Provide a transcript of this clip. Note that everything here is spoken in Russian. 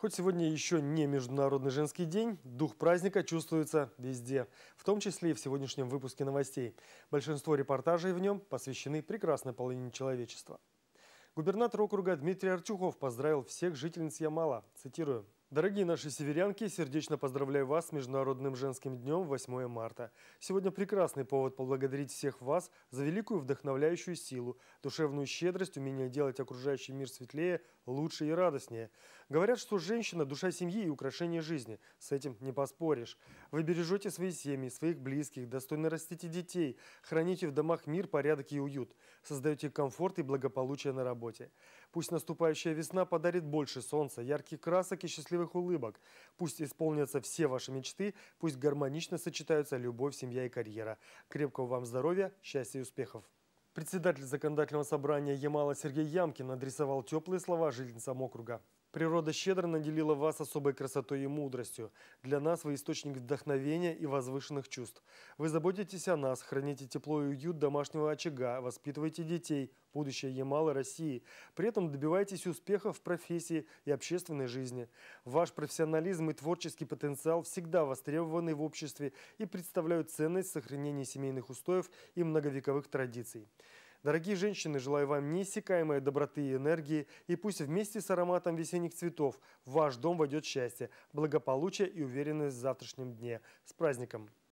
Хоть сегодня еще не Международный женский день, дух праздника чувствуется везде, в том числе и в сегодняшнем выпуске новостей. Большинство репортажей в нем посвящены прекрасной половине человечества. Губернатор округа Дмитрий Арчухов поздравил всех жительниц Ямала. Цитирую. Дорогие наши северянки, сердечно поздравляю вас с Международным женским днем 8 марта. Сегодня прекрасный повод поблагодарить всех вас за великую вдохновляющую силу, душевную щедрость, умение делать окружающий мир светлее, лучше и радостнее. Говорят, что женщина – душа семьи и украшение жизни. С этим не поспоришь. Вы бережете свои семьи, своих близких, достойно растите детей, храните в домах мир, порядок и уют, создаете комфорт и благополучие на работе. Пусть наступающая весна подарит больше солнца, ярких красок и счастливых счастливых улыбок. Пусть исполнятся все ваши мечты, пусть гармонично сочетаются любовь, семья и карьера. Крепкого вам здоровья, счастья и успехов! Председатель законодательного собрания Ямала Сергей Ямкин адресовал теплые слова жительницам округа. Природа щедро наделила вас особой красотой и мудростью. Для нас вы источник вдохновения и возвышенных чувств. Вы заботитесь о нас, храните тепло и уют домашнего очага, воспитываете детей, будущее Ямала России. При этом добиваетесь успеха в профессии и общественной жизни. Ваш профессионализм и творческий потенциал всегда востребованы в обществе и представляют ценность сохранения семейных устоев и многовековых традиций. Дорогие женщины, желаю вам неиссякаемой доброты и энергии, и пусть вместе с ароматом весенних цветов в ваш дом войдет счастье, благополучие и уверенность в завтрашнем дне. С праздником!